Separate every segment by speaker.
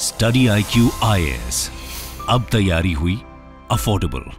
Speaker 1: study I Q अब तैयारी हुई अफोर्डेबल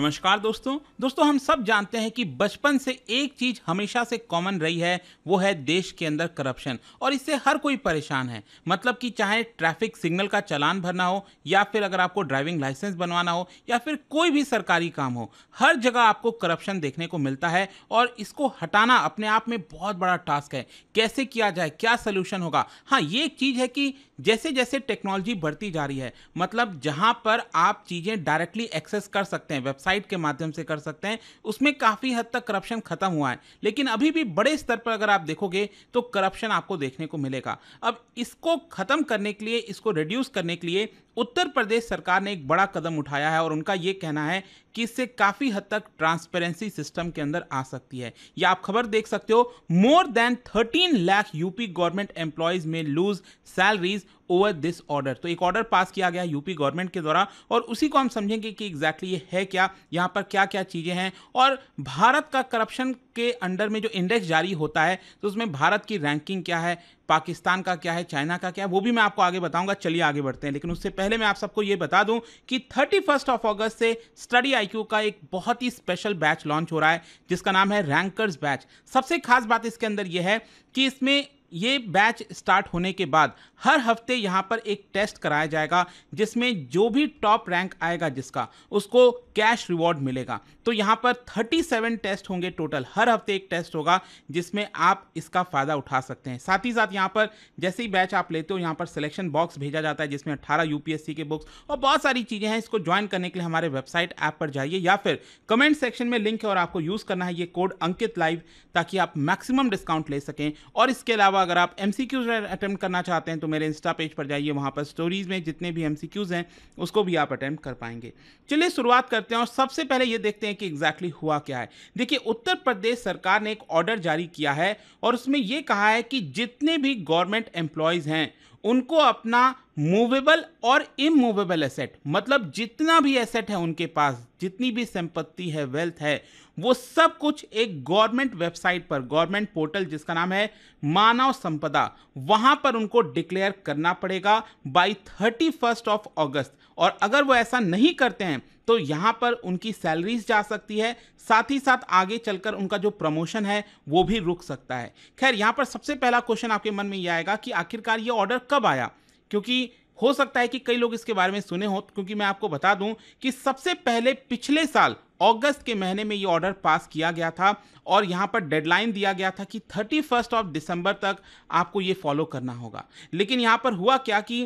Speaker 1: नमस्कार दोस्तों दोस्तों हम सब जानते हैं कि बचपन से एक चीज हमेशा से कॉमन रही है वो है देश के अंदर करप्शन और इससे हर कोई परेशान है मतलब कि चाहे ट्रैफिक सिग्नल का चलान भरना हो या फिर अगर आपको ड्राइविंग लाइसेंस बनवाना हो या फिर कोई भी सरकारी काम हो हर जगह आपको करप्शन देखने को मिलता है और इसको हटाना अपने आप में बहुत बड़ा टास्क है कैसे किया जाए क्या सोल्यूशन होगा हाँ ये एक चीज़ है कि जैसे जैसे टेक्नोलॉजी बढ़ती जा रही है मतलब जहाँ पर आप चीज़ें डायरेक्टली एक्सेस कर सकते हैं वेबसाइट के माध्यम से कर सकते हैं उसमें काफ़ी हद तक करप्शन ख़त्म हुआ है लेकिन अभी भी बड़े स्तर पर अगर आप देखोगे तो करप्शन आपको देखने को मिलेगा अब इसको ख़त्म करने के लिए इसको रिड्यूस करने के लिए उत्तर प्रदेश सरकार ने एक बड़ा कदम उठाया है और उनका ये कहना है कि इससे काफ़ी हद तक ट्रांसपेरेंसी सिस्टम के अंदर आ सकती है या आप खबर देख सकते हो more than 13 lakh UP government employees may lose salaries over this order तो एक ऑर्डर पास किया गया यूपी गवर्नमेंट के द्वारा और उसी को हम समझेंगे कि एग्जैक्टली ये है क्या यहाँ पर क्या क्या चीज़ें हैं और भारत का करप्शन के अंडर में जो इंडेक्स जारी होता है तो उसमें भारत की रैंकिंग क्या है पाकिस्तान का क्या है चाइना का क्या है वो भी मैं आपको आगे बताऊंगा चलिए आगे बढ़ते हैं लेकिन उससे पहले मैं आप सबको ये बता दूं कि थर्टी फर्स्ट ऑफ अगस्त से स्टडी आईक्यू का एक बहुत ही स्पेशल बैच लॉन्च हो रहा है जिसका नाम है रैंकर्स बैच सबसे खास बात इसके अंदर यह है कि इसमें ये बैच स्टार्ट होने के बाद हर हफ्ते यहाँ पर एक टेस्ट कराया जाएगा जिसमें जो भी टॉप रैंक आएगा जिसका उसको कैश रिवॉर्ड मिलेगा तो यहाँ पर 37 टेस्ट होंगे टोटल हर हफ्ते एक टेस्ट होगा जिसमें आप इसका फ़ायदा उठा सकते हैं साथ ही साथ यहाँ पर जैसे ही बैच आप लेते हो यहाँ पर सिलेक्शन बॉक्स भेजा जाता है जिसमें अट्ठारह यू के बुक्स और बहुत सारी चीज़ें हैं इसको ज्वाइन करने के लिए हमारे वेबसाइट ऐप पर जाइए या फिर कमेंट सेक्शन में लिंक है और आपको यूज़ करना है ये कोड अंकित लाइव ताकि आप मैक्सिमम डिस्काउंट ले सकें और इसके अलावा अलावा अगर आप एम सी क्यूज़ अटैम्प्ट करना चाहते हैं तो मेरे इंस्टा पेज पर जाइए वहाँ पर स्टोरीज़ में जितने भी एम सी क्यूज़ हैं उसको भी आप अटैम्प्ट कर पाएंगे चलिए शुरुआत करते हैं और सबसे पहले ये देखते हैं कि एग्जैक्टली exactly हुआ क्या है देखिए उत्तर प्रदेश सरकार ने एक ऑर्डर जारी किया है और उसमें यह कहा है कि जितने भी गवर्नमेंट एम्प्लॉयज़ हैं उनको अपना मूवेबल और इमूवेबल एसेट मतलब जितना भी एसेट है उनके पास जितनी भी संपत्ति है वेल्थ है वो सब कुछ एक गवर्नमेंट वेबसाइट पर गवर्नमेंट पोर्टल जिसका नाम है मानव संपदा वहां पर उनको डिक्लेयर करना पड़ेगा by thirty first of August और अगर वो ऐसा नहीं करते हैं तो यहाँ पर उनकी सैलरीज जा सकती है साथ ही साथ आगे चलकर उनका जो प्रमोशन है वो भी रुक सकता है खैर यहाँ पर सबसे पहला क्वेश्चन आपके मन में ये आएगा कि आखिरकार ये ऑर्डर कब आया क्योंकि हो सकता है कि कई लोग इसके बारे में सुने हो क्योंकि मैं आपको बता दूं कि सबसे पहले पिछले साल अगस्त के महीने में ये ऑर्डर पास किया गया था और यहाँ पर डेडलाइन दिया गया था कि थर्टी फर्स्ट ऑफ दिसंबर तक आपको ये फॉलो करना होगा लेकिन यहाँ पर हुआ क्या कि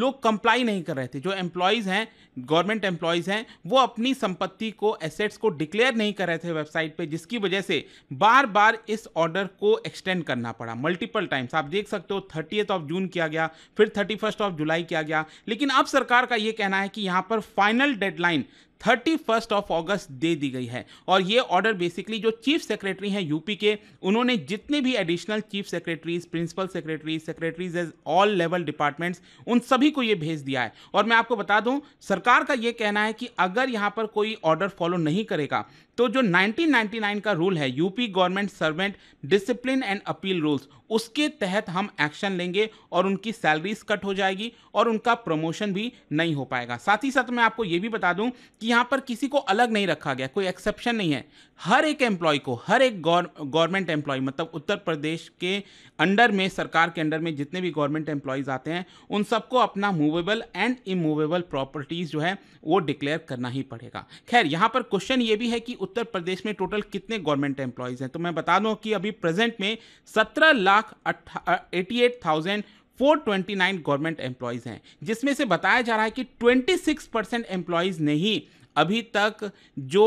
Speaker 1: लोग कंप्लाई नहीं कर रहे थे जो एम्प्लॉयज़ हैं गवर्नमेंट एम्प्लॉयज़ हैं वो अपनी संपत्ति को एसेट्स को डिक्लेयर नहीं कर रहे थे वेबसाइट पे जिसकी वजह से बार बार इस ऑर्डर को एक्सटेंड करना पड़ा मल्टीपल टाइम्स आप देख सकते हो थर्टीथ ऑफ जून किया गया फिर थर्टी ऑफ जुलाई किया गया लेकिन अब सरकार का ये कहना है कि यहाँ पर final deadline thirty first of August दे दी गई है और ये ऑर्डर बेसिकली जो चीफ सेक्रेटरी हैं यूपी के उन्होंने जितने भी additional chief secretaries principal secretaries secretaries as all level departments उन सभी को ये भेज दिया है और मैं आपको बता दूं सरकार का ये कहना है कि अगर यहाँ पर कोई ऑर्डर फॉलो नहीं करेगा तो जो 1999 का रूल है UP government servant discipline and appeal rules उसके तहत हम एक्शन लेंगे और उनकी सैलरीज कट हो जाएगी और उनका प्रमोशन भी नहीं हो पाएगा साथ ही साथ मैं आपको ये भी बता दूं कि यहां पर किसी को अलग नहीं रखा गया कोई एक्सेप्शन नहीं है हर एक एम्प्लॉय को हर एक गवर्नमेंट एम्प्लॉय मतलब उत्तर प्रदेश के अंडर में सरकार के अंडर में जितने भी गवर्नमेंट एम्प्लॉयज़ आते हैं उन सबको अपना मूवेबल एंड इमूवेबल प्रॉपर्टीज़ जो है वो डिक्लेयर करना ही पड़ेगा खैर यहां पर क्वेश्चन ये भी है कि उत्तर प्रदेश में टोटल कितने गवर्नमेंट एम्प्लॉयज़ हैं तो मैं बता दूं कि अभी प्रेजेंट में सत्रह lakh eighty eight thousand 429 government employees हैं जिसमें से बताया जा रहा है कि 26 परसेंट एम्प्लॉयज़ ने ही अभी तक जो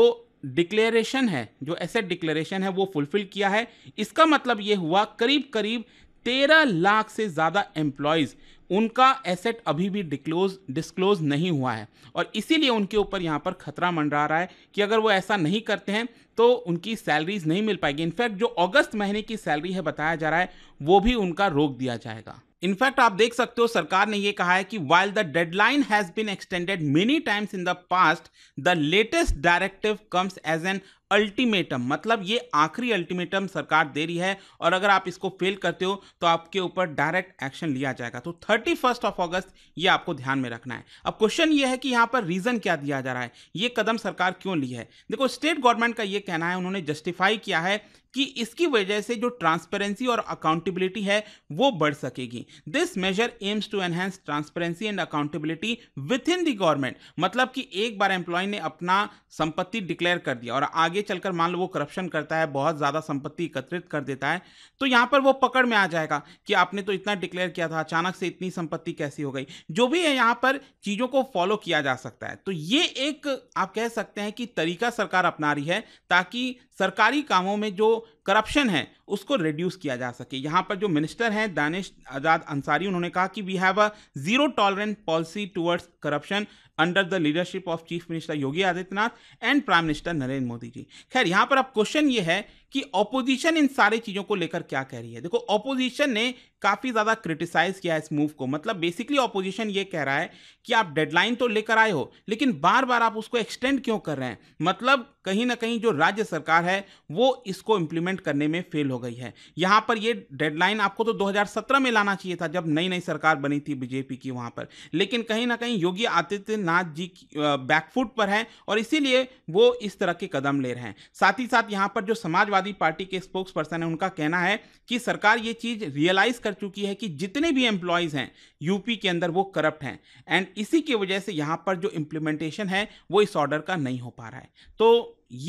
Speaker 1: डिक्लेरेशन है जो एसेट डिक्लेरेशन है वो फुलफिल किया है इसका मतलब ये हुआ करीब करीब तेरह लाख से ज़्यादा एम्प्लॉयज़ उनका एसेट अभी भी डिक्लोज डिस्क्लोज नहीं हुआ है और इसीलिए उनके ऊपर यहाँ पर खतरा मंडरा रहा है कि अगर वो ऐसा नहीं करते हैं तो उनकी सैलरीज नहीं मिल पाएगी इनफैक्ट जो अगस्त महीने की सैलरी है बताया जा रहा है वो भी उनका रोक दिया जाएगा इनफैक्ट आप देख सकते हो सरकार ने यह कहा है कि while the deadline has been extended many times in the past the latest directive comes as an ultimatum मतलब ये आखिरी अल्टीमेटम सरकार दे रही है और अगर आप इसको फेल करते हो तो आपके ऊपर डायरेक्ट एक्शन लिया जाएगा तो थर्टी फर्स्ट ऑफ अगस्त ये आपको ध्यान में रखना है अब क्वेश्चन ये है कि यहाँ पर रीज़न क्या दिया जा रहा है ये कदम सरकार क्यों ली है देखो स्टेट गवर्नमेंट का ये कहना है उन्होंने जस्टिफाई किया है कि इसकी वजह से जो ट्रांसपेरेंसी और अकाउंटेबिलिटी है वो बढ़ सकेगी this measure aims to enhance transparency and accountability within the government मतलब कि एक बार एम्प्लॉय ने अपना संपत्ति डिक्लेयर कर दिया और आगे आगे चलकर मान लो वो करप्शन करता है बहुत ज़्यादा संपत्ति एकत्रित कर देता है तो यहाँ पर वो पकड़ में आ जाएगा कि आपने तो इतना डिक्लेयर किया था अचानक से इतनी संपत्ति कैसी हो गई जो भी है यहाँ पर चीज़ों को फॉलो किया जा सकता है तो ये एक आप कह सकते हैं कि तरीका सरकार अपना रही है ताकि सरकारी कामों में जो करप्शन है उसको रिड्यूस किया जा सके यहाँ पर जो मिनिस्टर हैं दानिश आज़ाद अंसारी उन्होंने कहा कि we have a zero tolerance policy towards corruption under the leadership of chief minister Yogi Adityanath and prime minister Narendra Modi ji खैर यहाँ पर अब क्वेश्चन ये है कि ऑपोजिशन इन सारी चीज़ों को लेकर क्या कह रही है देखो ऑपोजिशन ने काफ़ी ज़्यादा क्रिटिसाइज़ किया इस मूव को मतलब बेसिकली ऑपोजिशन ये कह रहा है कि आप डेडलाइन तो लेकर आए हो लेकिन बार बार आप उसको एक्सटेंड क्यों कर रहे हैं मतलब कहीं ना कहीं जो राज्य सरकार है वो इसको इम्प्लीमेंट करने में फेल हो गई है यहाँ पर ये डेडलाइन आपको तो 2017 में लाना चाहिए था जब नई नई सरकार बनी थी बीजेपी की वहाँ पर लेकिन कहीं ना कहीं योगी आदित्यनाथ जी बैकफुट पर हैं और इसीलिए वो इस तरह के कदम ले रहे हैं साथ ही साथ यहाँ पर जो समाजवाद समाजवादी पार्टी के स्पोक्स पर्सन है उनका कहना है कि सरकार ये चीज़ रियलाइज़ कर चुकी है कि जितने भी एम्प्लॉयज़ हैं यूपी के अंदर वो करप्ट हैं एंड इसी की वजह से यहाँ पर जो इम्प्लीमेंटेशन है वो इस ऑर्डर का नहीं हो पा रहा है तो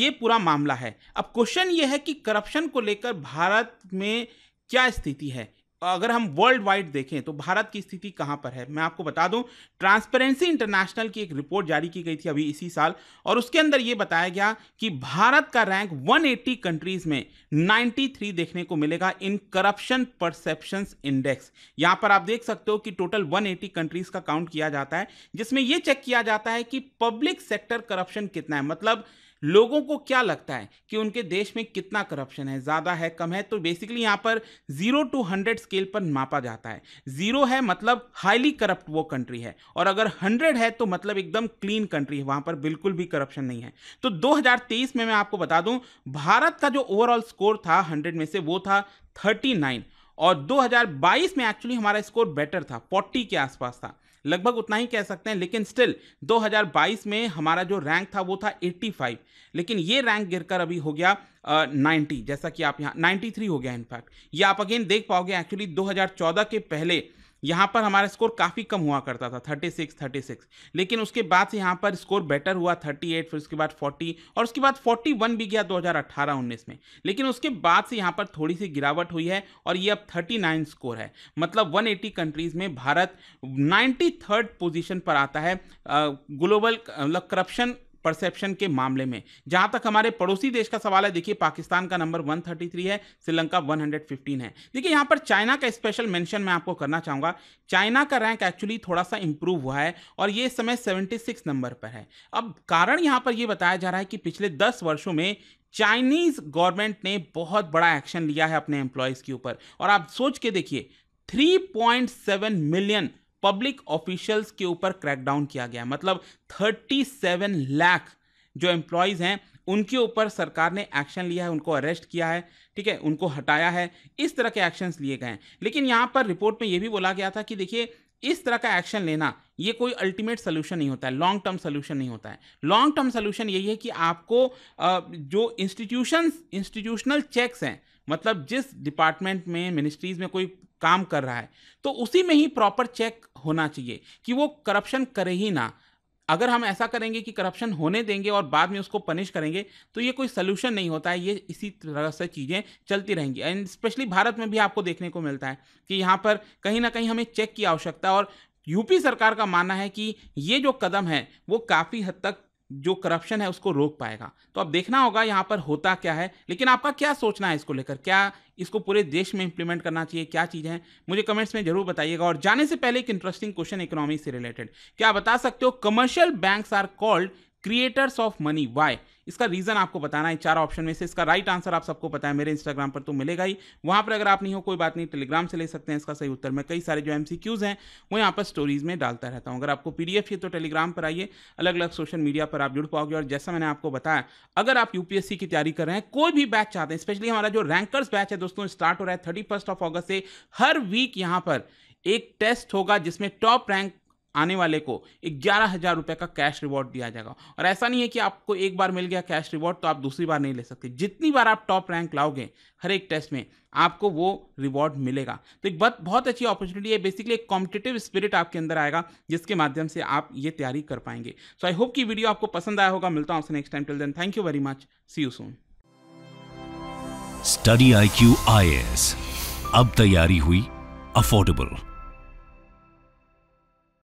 Speaker 1: ये पूरा मामला है अब क्वेश्चन ये है कि करप्शन को लेकर भारत में क्या स्थिति है अगर हम वर्ल्ड वाइड देखें तो भारत की स्थिति कहां पर है मैं आपको बता दूं ट्रांसपेरेंसी इंटरनेशनल की एक रिपोर्ट जारी की गई थी अभी इसी साल और उसके अंदर यह बताया गया कि भारत का रैंक 180 कंट्रीज में 93 देखने को मिलेगा इन करप्शन परसेप्शन इंडेक्स यहां पर आप देख सकते हो कि टोटल 180 कंट्रीज का काउंट किया जाता है जिसमें यह चेक किया जाता है कि पब्लिक सेक्टर करप्शन कितना है मतलब लोगों को क्या लगता है कि उनके देश में कितना करप्शन है ज़्यादा है कम है तो बेसिकली यहाँ पर जीरो टू हंड्रेड स्केल पर मापा जाता है जीरो है मतलब हाईली करप्ट वो कंट्री है और अगर हंड्रेड है तो मतलब एकदम क्लीन कंट्री है वहाँ पर बिल्कुल भी करप्शन नहीं है तो 2023 में मैं आपको बता दूं भारत का जो ओवरऑल स्कोर था हंड्रेड में से वो था थर्टी और 2022 में एक्चुअली हमारा स्कोर बेटर था 40 के आसपास था लगभग उतना ही कह सकते हैं लेकिन स्टिल 2022 में हमारा जो रैंक था वो था 85 लेकिन ये रैंक गिरकर अभी हो गया नाइन्टी 90 जैसा कि आप यहाँ 93 हो गया इनफैक्ट ये आप अगेन देख पाओगे एक्चुअली 2014 के पहले यहाँ पर हमारा स्कोर काफ़ी कम हुआ करता था 36 36 लेकिन उसके बाद से यहाँ पर स्कोर बेटर हुआ 38 फिर उसके बाद 40 और उसके बाद 41 भी गया 2018-19 में लेकिन उसके बाद से यहाँ पर थोड़ी सी गिरावट हुई है और ये अब 39 स्कोर है मतलब 180 कंट्रीज़ में भारत नाइन्टी पोजीशन पर आता है ग्लोबल मतलब करप्शन परसेप्शन के मामले में जहां तक हमारे पड़ोसी देश का सवाल है देखिए पाकिस्तान का नंबर 133 है श्रीलंका 115 है देखिए यहां पर चाइना का स्पेशल मेंशन मैं आपको करना चाहूंगा चाइना का रैंक एक्चुअली थोड़ा सा इंप्रूव हुआ है और ये समय सेवेंटी नंबर पर है अब कारण यहां पर यह बताया जा रहा है कि पिछले दस वर्षों में चाइनीज गवर्नमेंट ने बहुत बड़ा एक्शन लिया है अपने एम्प्लॉयज़ के ऊपर और आप सोच के देखिए 3.7 मिलियन पब्लिक ऑफिशियल्स के ऊपर क्रैकडाउन किया गया मतलब 37 लाख जो एम्प्लॉयज़ हैं उनके ऊपर सरकार ने एक्शन लिया है उनको अरेस्ट किया है ठीक है उनको हटाया है इस तरह के एक्शंस लिए गए हैं लेकिन यहाँ पर रिपोर्ट में ये भी बोला गया था कि देखिए इस तरह का एक्शन लेना ये कोई अल्टीमेट सोल्यूशन नहीं होता है लॉन्ग टर्म सोल्यूशन नहीं होता है लॉन्ग टर्म सोल्यूशन यही है कि आपको जो इंस्टीट्यूशंस इंस्टीट्यूशनल चेक्स हैं मतलब जिस डिपार्टमेंट में मिनिस्ट्रीज में कोई काम कर रहा है तो उसी में ही प्रॉपर चेक होना चाहिए कि वो करप्शन करे ही ना अगर हम ऐसा करेंगे कि करप्शन होने देंगे और बाद में उसको पनिश करेंगे तो ये कोई सलूशन नहीं होता है ये इसी तरह से चीज़ें चलती रहेंगी एंड स्पेशली भारत में भी आपको देखने को मिलता है कि यहाँ पर कहीं ना कहीं हमें चेक की आवश्यकता और यूपी सरकार का मानना है कि ये जो कदम है वो काफ़ी हद तक जो करप्शन है उसको रोक पाएगा तो अब देखना होगा यहाँ पर होता क्या है लेकिन आपका क्या सोचना है इसको लेकर क्या इसको पूरे देश में इंप्लीमेंट करना चाहिए क्या चीज़ है मुझे कमेंट्स में जरूर बताइएगा और जाने से पहले एक इंटरेस्टिंग क्वेश्चन इकोनॉमी से रिलेटेड क्या बता सकते हो commercial banks are called creators of money why इसका रीजन आपको बताना है चार ऑप्शन में से इसका राइट आंसर आप सबको पता है मेरे इंस्टाग्राम पर तो मिलेगा ही वहां पर अगर आप नहीं हो कोई बात नहीं टेलीग्राम से ले सकते हैं इसका सही उत्तर मैं कई सारे जो एम हैं वो यहाँ पर स्टोरीज में डालता रहता हूँ अगर आपको पी है तो टेलीग्राम पर आइए अलग अलग सोशल मीडिया पर आप जुड़ पाओगे और जैसा मैंने आपको बताया अगर आप यूपीएससी की तैयारी कर रहे हैं कोई भी बैच चाहते हैं स्पेशली हमारा जो रैंकर्स बैच है दोस्तों स्टार्ट हो रहा है थर्टी ऑफ अगस्त से हर वीक यहाँ पर एक टेस्ट होगा जिसमें टॉप रैंक आने वाले को ग्यारह हज़ार रुपये का कैश रिवॉर्ड दिया जाएगा और ऐसा नहीं है कि आपको एक बार मिल गया कैश रिवॉर्ड तो आप दूसरी बार नहीं ले सकते जितनी बार आप टॉप रैंक लाओगे हर एक टेस्ट में आपको वो रिवॉर्ड मिलेगा तो एक बहुत बहुत अच्छी अपॉर्चुनिटी है बेसिकली एक कॉम्पिटेटिव स्पिरिट आपके अंदर आएगा जिसके माध्यम से आप ये तैयारी कर पाएंगे सो आई होप कि वीडियो आपको पसंद आया होगा मिलता हूँ आपसे next time till then thank you very much see you soon study I Q अब तैयारी हुई अफोर्डेबल